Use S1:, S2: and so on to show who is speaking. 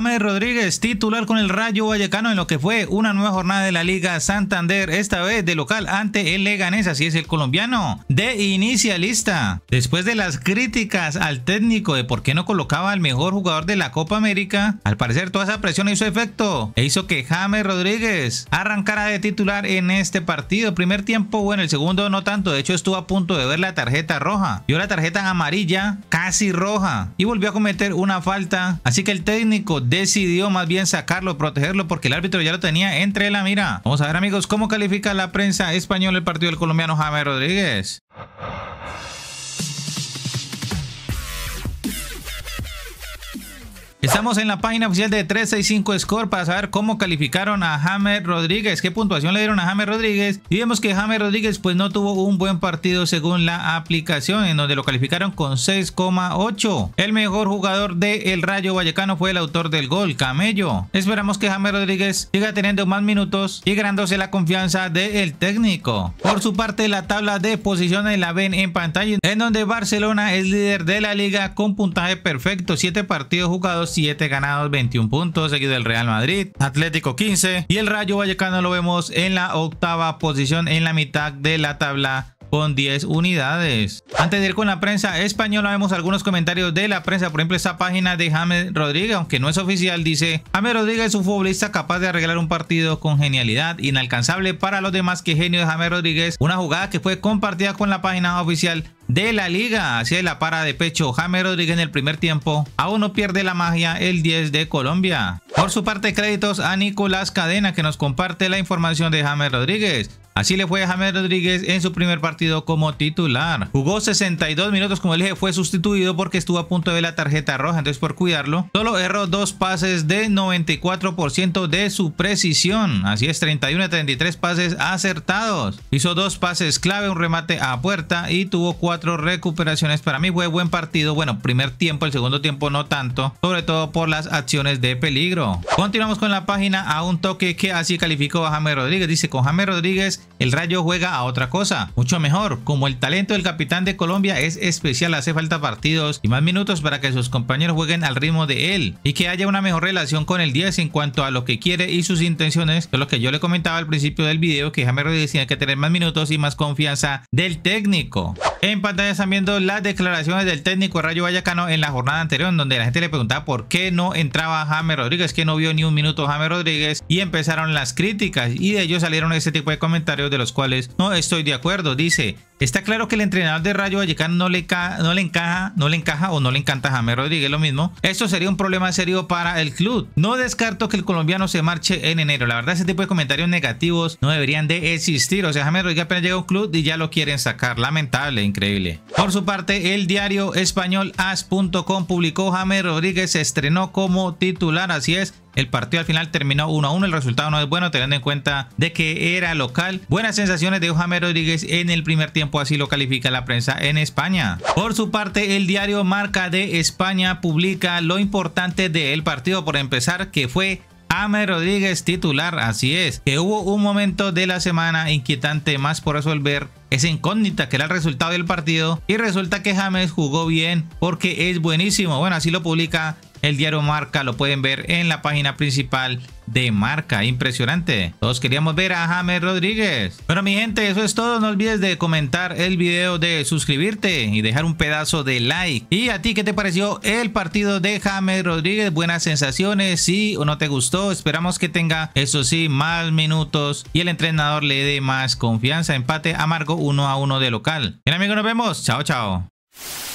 S1: James Rodríguez, titular con el Rayo Vallecano en lo que fue una nueva jornada de la Liga Santander, esta vez de local ante el Leganés, así es el colombiano, de inicialista. Después de las críticas al técnico de por qué no colocaba al mejor jugador de la Copa América, al parecer toda esa presión hizo efecto e hizo que James Rodríguez arrancara de titular en este partido. Primer tiempo, bueno, el segundo no tanto, de hecho estuvo a punto de ver la tarjeta roja, vio la tarjeta amarilla, casi roja, y volvió a cometer una falta, así que el técnico decidió más bien sacarlo, protegerlo, porque el árbitro ya lo tenía entre la mira. Vamos a ver amigos, ¿cómo califica la prensa española el partido del colombiano Jaime Rodríguez? Estamos en la página oficial de 365 Score para saber cómo calificaron a James Rodríguez, qué puntuación le dieron a James Rodríguez y vemos que James Rodríguez pues no tuvo un buen partido según la aplicación en donde lo calificaron con 6,8. El mejor jugador del el Rayo Vallecano fue el autor del gol, Camello. Esperamos que James Rodríguez siga teniendo más minutos y ganándose la confianza del técnico. Por su parte la tabla de posiciones la ven en pantalla en donde Barcelona es líder de la liga con puntaje perfecto, 7 partidos jugados 7 ganados, 21 puntos, seguido del Real Madrid, Atlético 15 y el Rayo Vallecano lo vemos en la octava posición en la mitad de la tabla con 10 unidades. Antes de ir con la prensa española, vemos algunos comentarios de la prensa. Por ejemplo, esta página de James Rodríguez, aunque no es oficial, dice: James Rodríguez es un futbolista capaz de arreglar un partido con genialidad, inalcanzable para los demás que genio de James Rodríguez. Una jugada que fue compartida con la página oficial de la liga. Hacia la para de pecho James Rodríguez en el primer tiempo. Aún no pierde la magia el 10 de Colombia. Por su parte, créditos a Nicolás Cadena que nos comparte la información de James Rodríguez. Así le fue a James Rodríguez en su primer partido como titular. Jugó 62 minutos, como el eje fue sustituido porque estuvo a punto de la tarjeta roja, entonces por cuidarlo. Solo erró dos pases de 94% de su precisión. Así es, 31 a 33 pases acertados. Hizo dos pases clave, un remate a puerta y tuvo cuatro recuperaciones. Para mí fue buen partido. Bueno, primer tiempo, el segundo tiempo no tanto. Sobre todo por las acciones de peligro. Continuamos con la página a un toque que así calificó a James Rodríguez. Dice, con James Rodríguez el Rayo juega a otra cosa. Mucho mejor. Como el talento del capitán de Colombia es especial, hace falta partidos y más minutos para que sus compañeros jueguen al ritmo de él. Y que haya una mejor relación con el 10 en cuanto a lo que quiere y sus intenciones. Es lo que yo le comentaba al principio del video, que James Rodríguez tiene que tener más minutos y más confianza del técnico. En pantalla están viendo las declaraciones del técnico Rayo Vallecano en la jornada anterior, en donde la gente le preguntaba por qué no entraba Jame Rodríguez, que no vio ni un minuto Jame Rodríguez, y empezaron las críticas, y de ellos salieron ese tipo de comentarios de los cuales no estoy de acuerdo. Dice, Está claro que el entrenador de Rayo Vallecano no le, no le encaja, no le encaja o no le encanta a Rodríguez, lo mismo. Esto sería un problema serio para el club. No descarto que el colombiano se marche en enero. La verdad, ese tipo de comentarios negativos no deberían de existir. O sea, Jame Rodríguez apenas llega a un club y ya lo quieren sacar. Lamentable increíble. Por su parte, el diario español As.com publicó James Rodríguez se estrenó como titular, así es. El partido al final terminó 1 1. El resultado no es bueno, teniendo en cuenta de que era local. Buenas sensaciones de James Rodríguez en el primer tiempo, así lo califica la prensa en España. Por su parte, el diario Marca de España publica lo importante del partido. Por empezar, que fue Ame Rodríguez titular, así es, que hubo un momento de la semana inquietante más por resolver esa incógnita que era el resultado del partido y resulta que James jugó bien porque es buenísimo, bueno así lo publica el diario Marca lo pueden ver en la página principal de Marca. Impresionante. Todos queríamos ver a James Rodríguez. Bueno, mi gente, eso es todo. No olvides de comentar el video, de suscribirte y dejar un pedazo de like. ¿Y a ti qué te pareció el partido de James Rodríguez? Buenas sensaciones. Sí o no te gustó. Esperamos que tenga, eso sí, más minutos y el entrenador le dé más confianza. Empate amargo 1 a 1 de local. Bien, amigos, nos vemos. Chao, chao.